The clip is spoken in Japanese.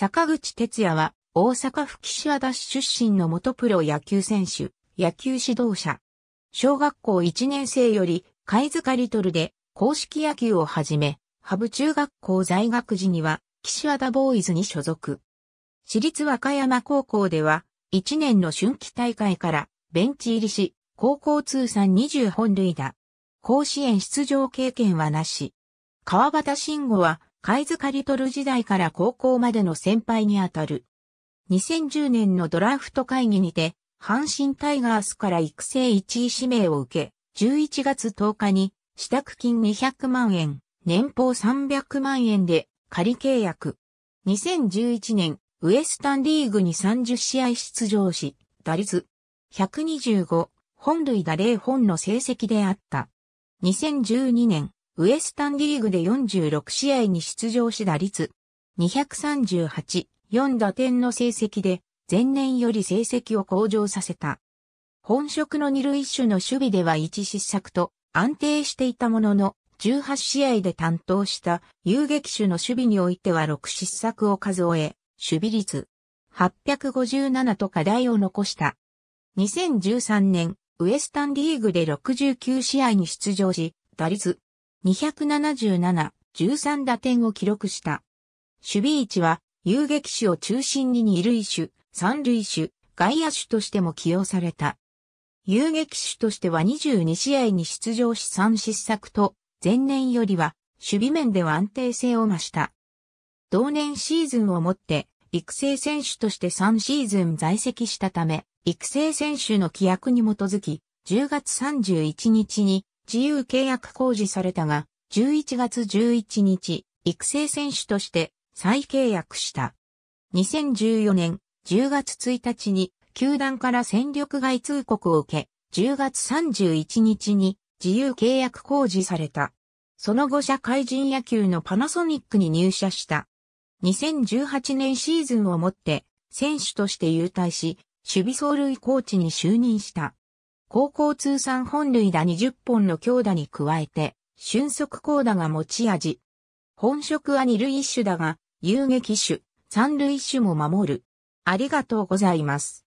坂口哲也は大阪府岸和田市出身の元プロ野球選手、野球指導者。小学校1年生より貝塚リトルで公式野球を始め、ハブ中学校在学時には岸和田ボーイズに所属。私立和歌山高校では1年の春季大会からベンチ入りし、高校通算20本塁打。甲子園出場経験はなし。川端慎吾は貝塚リトル時代から高校までの先輩にあたる。2010年のドラフト会議にて、阪神タイガースから育成1位指名を受け、11月10日に、支度金200万円、年俸300万円で仮契約。2011年、ウエスタンリーグに30試合出場し、打率125、本塁打0本の成績であった。2012年、ウエスタンリーグで46試合に出場し打率238、4打点の成績で、前年より成績を向上させた。本職の二塁手の守備では1失策と安定していたものの、18試合で担当した遊撃手の守備においては6失策を数え、守備率857と課題を残した。2013年、ウエスタンリーグで69試合に出場し、打率277、13打点を記録した。守備位置は、遊撃手を中心に二塁手、三塁手、外野手としても起用された。遊撃手としては22試合に出場し3失策と、前年よりは守備面では安定性を増した。同年シーズンをもって育成選手として3シーズン在籍したため、育成選手の規約に基づき、10月31日に自由契約公示されたが、11月11日、育成選手として再契約した。2014年10月1日に、球団から戦力外通告を受け、10月31日に自由契約公示された。その後社会人野球のパナソニックに入社した。2018年シーズンをもって選手として優退し、守備走塁コーチに就任した。高校通算本塁打20本の強打に加えて、俊足高打が持ち味。本職は二塁手だが、遊撃手、三塁手も守る。ありがとうございます。